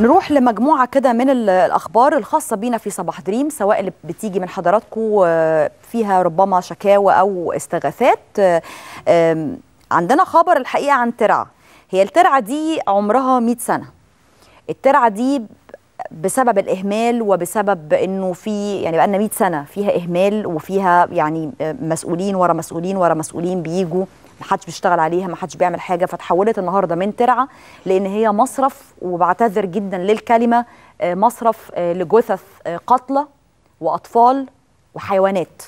نروح لمجموعه كده من الاخبار الخاصه بينا في صباح دريم سواء اللي بتيجي من حضراتكم آه، فيها ربما شكاوى او استغاثات آه، عندنا خبر الحقيقه عن ترعه هي الترعه دي عمرها 100 سنه الترعه دي بسبب الاهمال وبسبب انه في يعني بقى لنا 100 سنه فيها اهمال وفيها يعني آه، مسؤولين ورا مسؤولين ورا مسؤولين بيجوا ما حدش بيشتغل عليها ما حدش بيعمل حاجه فتحولت النهارده من ترعه لان هي مصرف وبعتذر جدا للكلمه آه، مصرف آه، لجثث آه، قتلى واطفال وحيوانات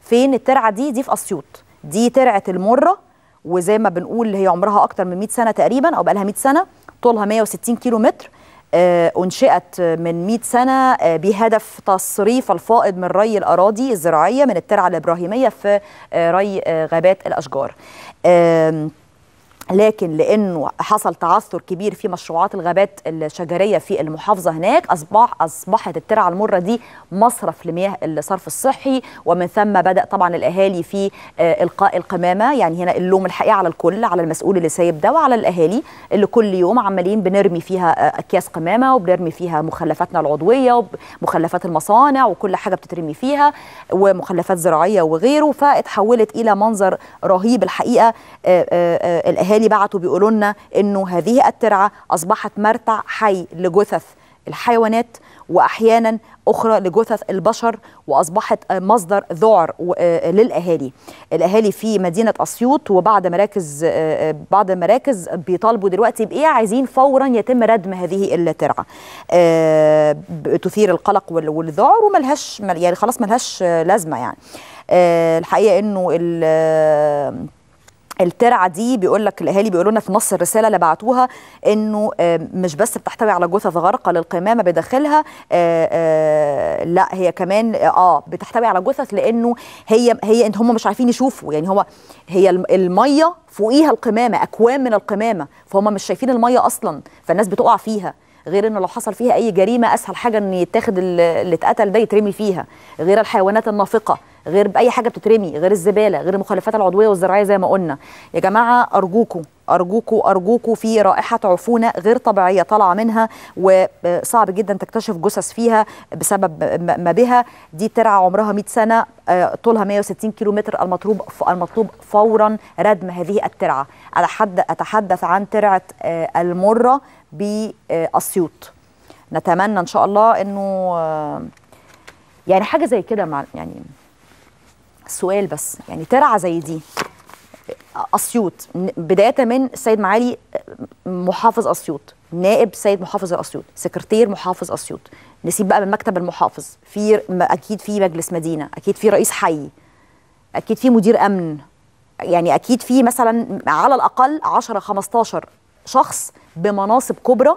فين الترعه دي دي في اسيوط دي ترعه المره وزي ما بنقول هي عمرها اكتر من 100 سنه تقريبا او بقى لها 100 سنه طولها 160 كيلو متر آه، أنشئت من 100 سنة آه، بهدف تصريف الفائض من ري الأراضي الزراعية من الترعة الإبراهيمية في آه، ري غابات الأشجار لكن لانه حصل تعثر كبير في مشروعات الغابات الشجريه في المحافظه هناك اصبح اصبحت الترعه المره دي مصرف لمياه الصرف الصحي ومن ثم بدا طبعا الاهالي في آه، القاء القمامه يعني هنا اللوم الحقيقي على الكل على المسؤول اللي سايب ده وعلى الاهالي اللي كل يوم عمالين بنرمي فيها آه، اكياس قمامه وبنرمي فيها مخلفاتنا العضويه ومخلفات المصانع وكل حاجه بتترمي فيها ومخلفات زراعيه وغيره فاتحولت الى منظر رهيب الحقيقه آه، الاهالي وبالتالي بعتوا بيقولوا لنا انه هذه الترعه اصبحت مرتع حي لجثث الحيوانات واحيانا اخرى لجثث البشر واصبحت مصدر ذعر آه، للاهالي. الاهالي في مدينه اسيوط وبعض مراكز آه، آه، بعض المراكز بيطالبوا دلوقتي بايه عايزين فورا يتم ردم هذه الترعه. تثير القلق والذعر وملهاش يعني خلاص ملهاش لازمه يعني. الحقيقه انه الترعه دي بيقول لك الاهالي بيقولوا لنا في نص الرساله اللي بعتوها انه آه، مش بس بتحتوي على جثث غارقه للقمامه بداخلها آه، آه، لا هي كمان اه بتحتوي على جثث لانه هي هي هم مش عارفين يشوفوا يعني هو هي الميه فوقيها القمامه اكوام من القمامه فهم مش شايفين الميه اصلا فالناس بتقع فيها غير انه لو حصل فيها اي جريمه اسهل حاجه ان يتاخد اللي اتقتل ده يترمي فيها غير الحيوانات النافقه غير باي حاجه بتترمي غير الزباله غير المخلفات العضويه والزراعيه زي ما قلنا يا جماعه ارجوكم ارجوكوا ارجوكوا في رائحه عفونه غير طبيعيه طالعه منها وصعب جدا تكتشف جثث فيها بسبب ما بها دي ترعه عمرها 100 سنه آه، طولها 160 كيلومتر المطلوب المطلوب فورا ردم هذه الترعه على حد اتحدث عن ترعه آه، المره باسيوط نتمنى ان شاء الله انه آه، يعني حاجه زي كده مع يعني سؤال بس يعني ترعه زي دي اسيوط بدايه من السيد معالي محافظ اسيوط نائب سيد محافظ اسيوط سكرتير محافظ اسيوط نسيب بقى من مكتب المحافظ في اكيد في مجلس مدينه اكيد في رئيس حي اكيد في مدير امن يعني اكيد في مثلا على الاقل 10 15 شخص بمناصب كبرى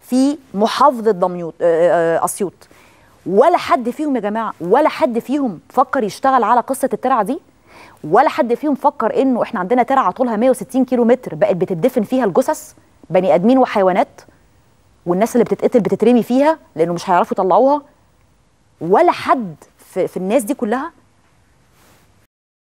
في محافظه دمياط آه، آه، اسيوط ولا حد فيهم يا جماعه ولا حد فيهم فكر يشتغل على قصه الترعه دي ولا حد فيهم فكر انه احنا عندنا ترعه طولها 160 كيلو متر بقت بتدفن فيها الجثث بني ادمين وحيوانات والناس اللي بتتقتل بتترمي فيها لانه مش هيعرفوا يطلعوها ولا حد في, في الناس دي كلها